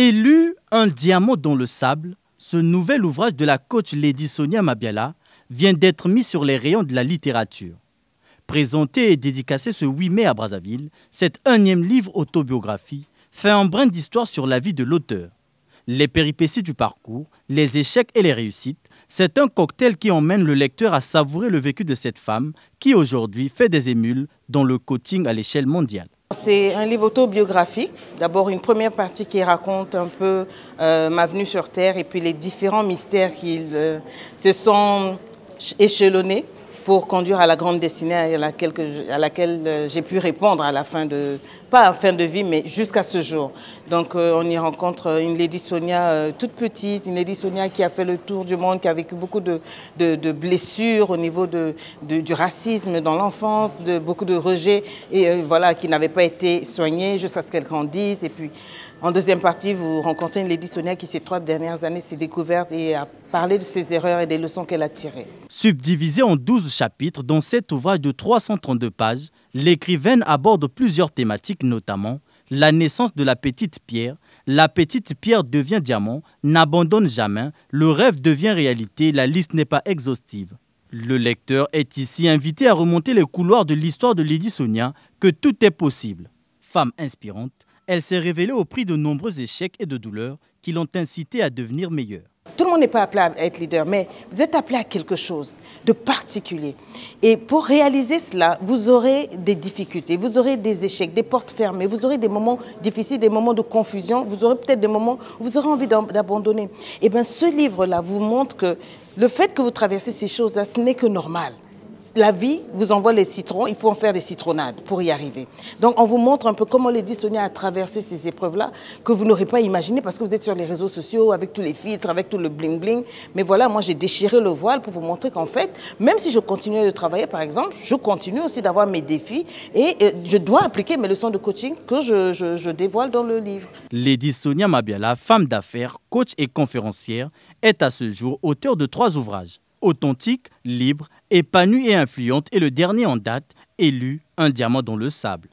Élu un diamant dans le sable, ce nouvel ouvrage de la coach Lady Sonia Mabiala vient d'être mis sur les rayons de la littérature. Présenté et dédicacé ce 8 mai à Brazzaville, cet unième livre autobiographie fait un brin d'histoire sur la vie de l'auteur. Les péripéties du parcours, les échecs et les réussites, c'est un cocktail qui emmène le lecteur à savourer le vécu de cette femme qui aujourd'hui fait des émules dans le coaching à l'échelle mondiale. C'est un livre autobiographique. D'abord, une première partie qui raconte un peu euh, ma venue sur Terre et puis les différents mystères qui euh, se sont échelonnés pour conduire à la grande destinée à laquelle, à laquelle euh, j'ai pu répondre à la fin de, pas à la fin de vie, mais jusqu'à ce jour. Donc euh, on y rencontre euh, une Lady Sonia toute petite, une Lady Sonia qui a fait le tour du monde, qui a vécu beaucoup de, de, blessures au niveau de, du racisme dans l'enfance, de beaucoup de rejets, et voilà, qui n'avait pas été soignée jusqu'à ce qu'elle grandisse. Et puis en deuxième partie, vous rencontrez une Lady Sonia qui ces trois dernières années s'est découverte et a parler de ses erreurs et des leçons qu'elle a tirées. Subdivisé en 12 chapitres, dans cet ouvrage de 332 pages, l'écrivaine aborde plusieurs thématiques, notamment la naissance de la petite pierre, la petite pierre devient diamant, n'abandonne jamais, le rêve devient réalité, la liste n'est pas exhaustive. Le lecteur est ici invité à remonter les couloirs de l'histoire de Lady Sonia que tout est possible. Femme inspirante, elle s'est révélée au prix de nombreux échecs et de douleurs qui l'ont incitée à devenir meilleure. Tout le monde n'est pas appelé à être leader, mais vous êtes appelé à quelque chose de particulier. Et pour réaliser cela, vous aurez des difficultés, vous aurez des échecs, des portes fermées, vous aurez des moments difficiles, des moments de confusion, vous aurez peut-être des moments où vous aurez envie d'abandonner. Et eh bien, ce livre-là vous montre que le fait que vous traversez ces choses-là, ce n'est que normal la vie vous envoie les citrons, il faut en faire des citronnades pour y arriver. Donc on vous montre un peu comment Lady Sonia a traversé ces épreuves-là que vous n'aurez pas imaginé parce que vous êtes sur les réseaux sociaux avec tous les filtres, avec tout le bling-bling. Mais voilà, moi j'ai déchiré le voile pour vous montrer qu'en fait, même si je continue de travailler par exemple, je continue aussi d'avoir mes défis et euh, je dois appliquer mes leçons de coaching que je, dévoile dans le livre. Lady Sonia Mabiala, femme d'affaires, coach et conférencière, est à ce jour auteur de trois ouvrages, Authentique, Libre épanouie et influente, et le dernier en date, élu un diamant dans le sable.